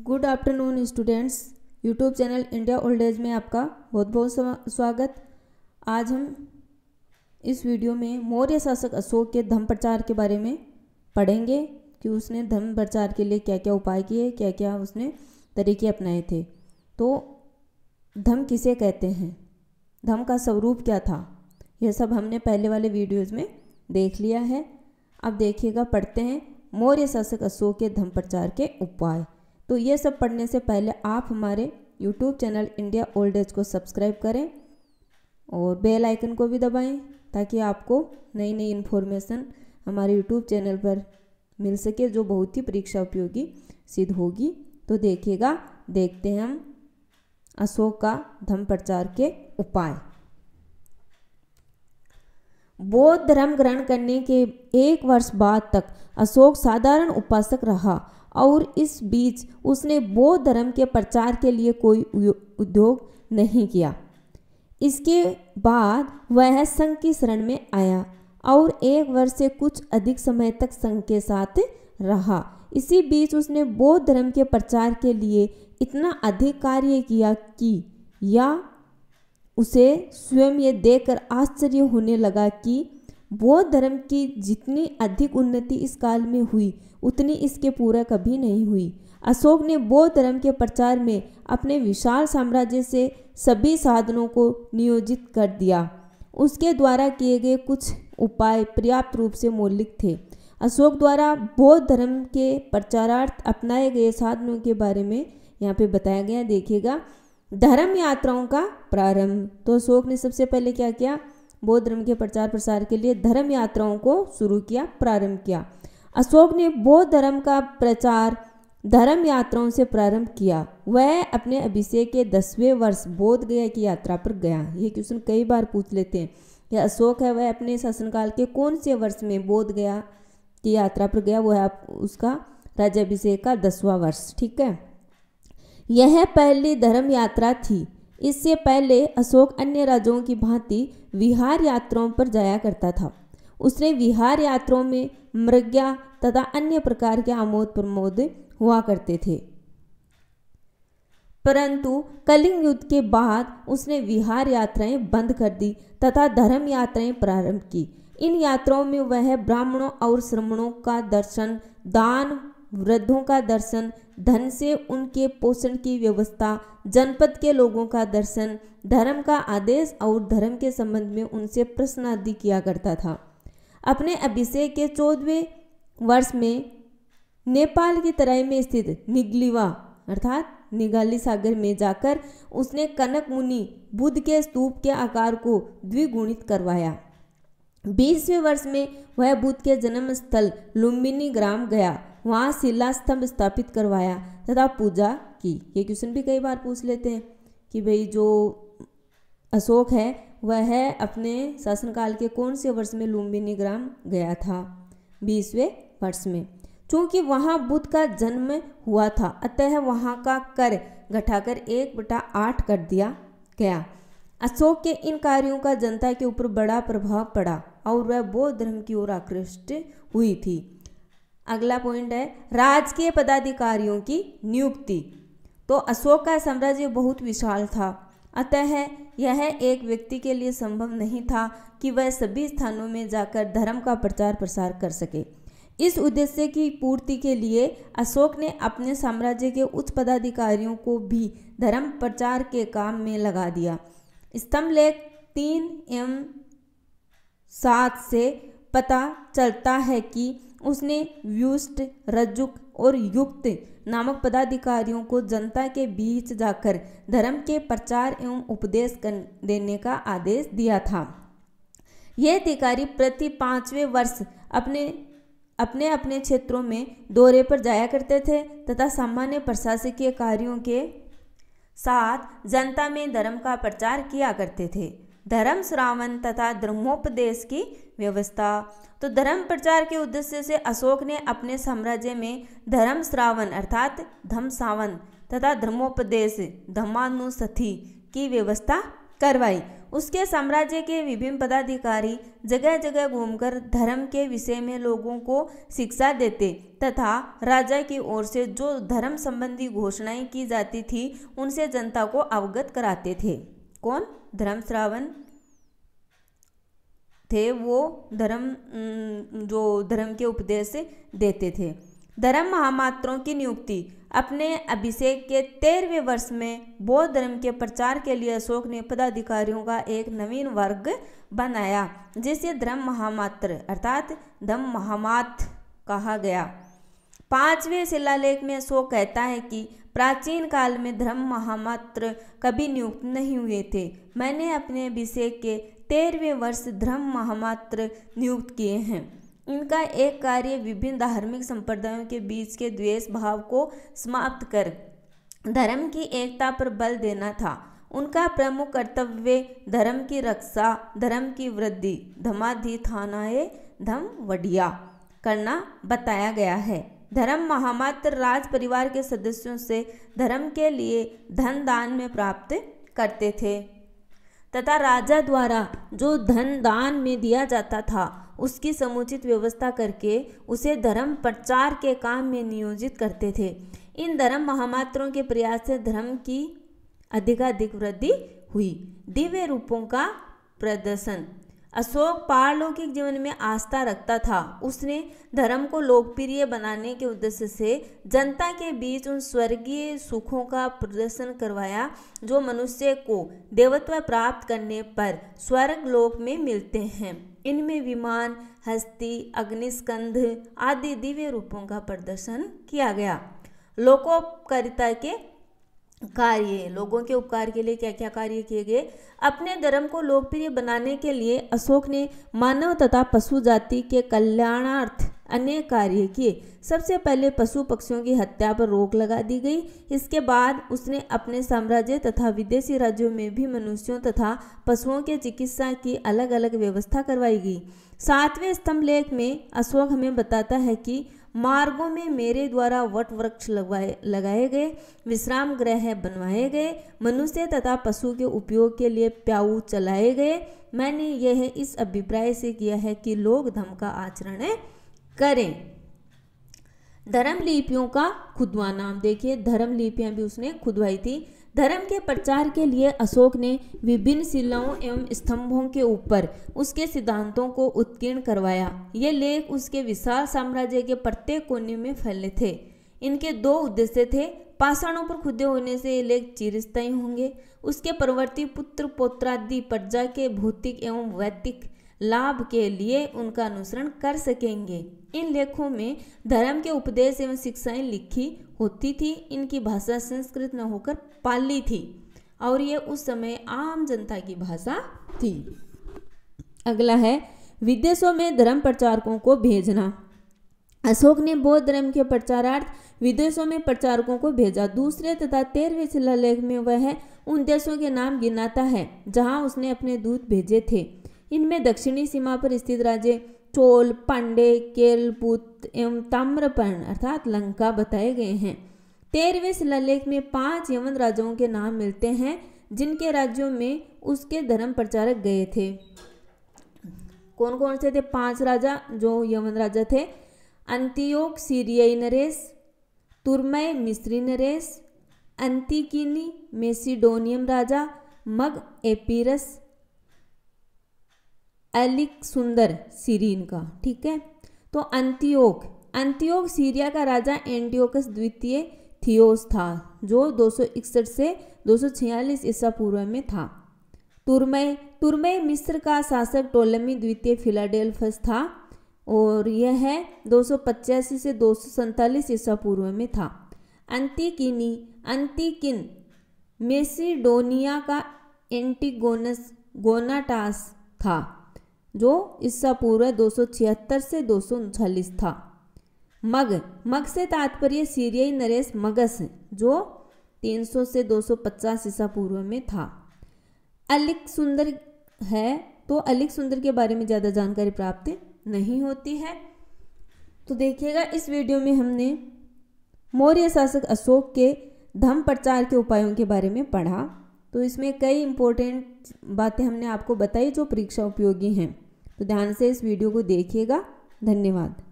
good afternoon students YouTube channel India old age में आपका बहुत बहुत स्वागत आज हम इस वीडियो में मौर्य शासक अशोक के धर्म प्रचार के बारे में पढ़ेंगे कि उसने धर्म प्रचार के लिए क्या क्या उपाय किए क्या क्या उसने तरीके अपनाए थे तो धम किसे कहते हैं धम का स्वरूप क्या था यह सब हमने पहले वाले वीडियोज़ में देख लिया है अब देखिएगा पढ़ते हैं मौर्य शासक अशोक के धम्म प्रचार के उपाय तो ये सब पढ़ने से पहले आप हमारे YouTube channel India old age को सब्सक्राइब करें और बेल आइकन को भी दबाएं ताकि आपको नई नई इन्फॉर्मेशन हमारे यूट्यूब चैनल पर मिल सके जो बहुत ही परीक्षा उपयोगी सिद्ध होगी तो देखिएगा देखते हैं हम अशोक का धर्म प्रचार के उपाय बौद्ध धर्म ग्रहण करने के एक वर्ष बाद तक अशोक साधारण उपासक रहा और इस बीच उसने बौद्ध धर्म के प्रचार के लिए कोई उद्योग नहीं किया इसके बाद वह संघ की शरण में आया और एक वर्ष से कुछ अधिक समय तक संघ के साथ रहा इसी बीच उसने बौद्ध धर्म के प्रचार के लिए इतना अधिक कार्य किया कि या उसे स्वयं ये देखकर आश्चर्य होने लगा कि बौद्ध धर्म की जितनी अधिक उन्नति इस काल में हुई उतनी इसके पूरा कभी नहीं हुई अशोक ने बौद्ध धर्म के प्रचार में अपने विशाल साम्राज्य से सभी साधनों को नियोजित कर दिया उसके द्वारा किए गए कुछ उपाय पर्याप्त रूप से मौलिक थे अशोक द्वारा बौद्ध धर्म के प्रचारार्थ अपनाए गए साधनों के बारे में यहाँ पे बताया गया देखिएगा धर्म यात्राओं का प्रारंभ तो अशोक ने सबसे पहले क्या किया बौद्ध धर्म के प्रचार प्रसार के लिए धर्म यात्राओं को शुरू किया प्रारंभ किया अशोक ने बौद्ध धर्म का प्रचार धर्म यात्राओं से प्रारंभ किया वह अपने अभिषेक के दसवें वर्ष बोध गया की यात्रा पर गया ये क्वेश्चन कई बार पूछ लेते हैं यह अशोक है वह अपने शासनकाल के कौन से वर्ष में बोध गया की यात्रा पर गया वह आप उसका अभिषेक का दसवां वर्ष ठीक है यह पहली धर्म यात्रा थी इससे पहले अशोक अन्य राजाओं की भांति विहार यात्राओं पर जाया करता था उसने विहार यात्राओं में मृज्ञा तथा अन्य प्रकार के आमोद प्रमोद हुआ करते थे परंतु कलिंग युद्ध के बाद उसने विहार यात्राएं बंद कर दी तथा धर्म यात्राएं प्रारंभ की इन यात्राओं में वह ब्राह्मणों और श्रमणों का दर्शन दान वृद्धों का दर्शन धन से उनके पोषण की व्यवस्था जनपद के लोगों का दर्शन धर्म का आदेश और धर्म के संबंध में उनसे प्रश्न आदि किया करता था अपने अभिषेक के चौदहवें वर्ष में नेपाल की तराई में स्थित निगलिवा अर्थात निगाली सागर में जाकर उसने कनक मुनि बुद्ध के स्तूप के आकार को द्विगुणित करवाया बीसवें वर्ष में वह बुद्ध के जन्म स्थल लुम्बिनी ग्राम गया वहाँ शिला स्तंभ स्थापित करवाया तथा पूजा की ये क्वेश्चन भी कई बार पूछ लेते हैं कि भाई जो अशोक है वह अपने शासनकाल के कौन से वर्ष में लुम्बिनी ग्राम गया था बीसवें वर्ष में चूंकि वहाँ बुद्ध का जन्म हुआ था अतः वहाँ का कर घटाकर एक बटा आठ कर दिया गया अशोक के इन कार्यों का जनता के ऊपर बड़ा प्रभाव पड़ा और वह बौद्ध धर्म की ओर आकृष्ट हुई थी अगला पॉइंट है राजकीय पदाधिकारियों की नियुक्ति तो अशोक का साम्राज्य बहुत विशाल था अतः यह एक व्यक्ति के लिए संभव नहीं था कि वह सभी स्थानों में जाकर धर्म का प्रचार प्रसार कर सके इस उद्देश्य की पूर्ति के लिए अशोक ने अपने साम्राज्य के उच्च पदाधिकारियों को भी धर्म प्रचार के काम में लगा दिया स्तंभ लेख तीन एवं सात से पता चलता है कि उसने व्युष्ट रजुक और युक्त नामक पदाधिकारियों को जनता के बीच जाकर धर्म के प्रचार एवं उपदेश कर देने का आदेश दिया था ये अधिकारी प्रति पांचवें वर्ष अपने अपने अपने क्षेत्रों में दौरे पर जाया करते थे तथा सामान्य प्रशासकीय कार्यों के साथ जनता में धर्म का प्रचार किया करते थे धर्म श्रावण तथा धर्मोपदेश की व्यवस्था तो धर्म प्रचार के उद्देश्य से अशोक ने अपने साम्राज्य में धर्म श्रावण अर्थात धम सावन तथा धर्मोपदेश धमानुसथी की व्यवस्था करवाई उसके साम्राज्य के विभिन्न पदाधिकारी जगह जगह घूमकर धर्म के विषय में लोगों को शिक्षा देते तथा राजा की ओर से जो धर्म संबंधी घोषणाएं की जाती थी उनसे जनता को अवगत कराते थे कौन धर्म श्रावण थे वो धर्म जो धर्म के उपदेश देते थे धर्म महामात्रों की नियुक्ति अपने अभिषेक के तेरहवें वर्ष में बौद्ध धर्म के प्रचार के लिए अशोक ने पदाधिकारियों का एक नवीन वर्ग बनाया जिसे धर्म महामात्र अर्थात धम महामात कहा गया पांचवें शिलालेख में अशोक कहता है कि प्राचीन काल में धर्म महामात्र कभी नियुक्त नहीं हुए थे मैंने अपने विषय के तेरहवें वर्ष धर्म महामात्र नियुक्त किए हैं इनका एक कार्य विभिन्न धार्मिक संप्रदायों के बीच के द्वेष भाव को समाप्त कर धर्म की एकता पर बल देना था उनका प्रमुख कर्तव्य धर्म की रक्षा धर्म की वृद्धि धमाधि थानाए धम वडिया करना बताया गया है धर्म महामात्र राज परिवार के सदस्यों से धर्म के लिए धन दान में प्राप्त करते थे तथा राजा द्वारा जो धन दान में दिया जाता था उसकी समुचित व्यवस्था करके उसे धर्म प्रचार के काम में नियोजित करते थे इन धर्म महामात्रों के प्रयास से धर्म की अधिकाधिक वृद्धि हुई दिव्य रूपों का प्रदर्शन अशोक पारलौकिक जीवन में आस्था रखता था उसने धर्म को लोकप्रिय बनाने के उद्देश्य से जनता के बीच उन स्वर्गीय सुखों का प्रदर्शन करवाया जो मनुष्य को देवत्व प्राप्त करने पर स्वर्ग लोक में मिलते हैं इनमें विमान हस्ती अग्निस्कंध आदि दिव्य रूपों का प्रदर्शन किया गया लोकोपकारिता के कार्य लोगों के उपकार के लिए क्या क्या कार्य किए गए अपने धर्म को लोकप्रिय बनाने के लिए अशोक ने मानव तथा पशु जाति के कल्याणार्थ अनेक कार्य किए सबसे पहले पशु पक्षियों की हत्या पर रोक लगा दी गई इसके बाद उसने अपने साम्राज्य तथा विदेशी राज्यों में भी मनुष्यों तथा पशुओं के चिकित्सा की अलग अलग व्यवस्था करवाई गई सातवें स्तंभ लेख में अशोक हमें बताता है कि मार्गों में मेरे द्वारा वट वृक्ष लगवाए लगाए गए विश्राम ग्रह बनवाए गए मनुष्य तथा पशु के उपयोग के लिए प्याऊ चलाए गए मैंने यह इस अभिप्राय से किया है कि लोग धर्म का आचरण करें धर्म लिपियों का खुदवा नाम देखिए धर्म लिपियां भी उसने खुदवाई थी धर्म के प्रचार के लिए अशोक ने विभिन्न शिलाओं एवं स्तंभों के ऊपर उसके सिद्धांतों को उत्कीर्ण करवाया ये लेख उसके विशाल साम्राज्य के प्रत्येक कोने में फैले थे इनके दो उद्देश्य थे पाषाणों पर खुदे होने से ये लेख चिरस्थायी होंगे उसके परवर्ती पुत्र पोत्रादि प्रजा के भौतिक एवं वैतिक लाभ के लिए उनका अनुसरण कर सकेंगे इन लेखों में धर्म के उपदेश एवं शिक्षाएं लिखी होती थी इनकी भाषा संस्कृत न होकर पाली थी और ये उस समय आम जनता की भाषा थी अगला है विदेशों में धर्म प्रचारकों को भेजना अशोक ने बौद्ध धर्म के प्रचारार्थ विदेशों में प्रचारकों को भेजा दूसरे तथा तेरहवें शिलालेख में वह उन देशों के नाम गिनाता है जहां उसने अपने दूत भेजे थे इनमें दक्षिणी सीमा पर स्थित राज्य चोल पांडे केलपुत एवं ताम्रपर्ण अर्थात लंका बताए गए हैं तेरहवें शिलालेख में पांच यवन राजाओं के नाम मिलते हैं जिनके राज्यों में उसके धर्म प्रचारक गए थे कौन कौन से थे पांच राजा जो यवन राजा थे अंतियोक सीरियाई नरेश तुरमय मिस्री नरेश अंतिकिनी मेसिडोनियम राजा मग एपीरस एलिक सुंदर सीरीन का ठीक है तो अंत्योक अंत्योक सीरिया का राजा एंटियोकस द्वितीय थियोस था जो 261 से 246 ईसा पूर्व में था तुरमय तुरमय मिस्र का शासक टोलमी द्वितीय फिलाडेल्फस था और यह है दो से दो ईसा पूर्व में था अंतिकिनी अंतिकिन मेसिडोनिया का एंटीगोनस गोनाटास था जो ईसा पूर्व दो से दो था मग मग से तात्पर्य सीरियाई नरेश मगस जो 300 से 250 ईसा पूर्व में था अलिक सुंदर है तो अलिक सुंदर के बारे में ज़्यादा जानकारी प्राप्त नहीं होती है तो देखिएगा इस वीडियो में हमने मौर्य शासक अशोक के धम प्रचार के उपायों के बारे में पढ़ा तो इसमें कई इम्पोर्टेंट बातें हमने आपको बताई जो परीक्षा उपयोगी हैं तो ध्यान से इस वीडियो को देखिएगा धन्यवाद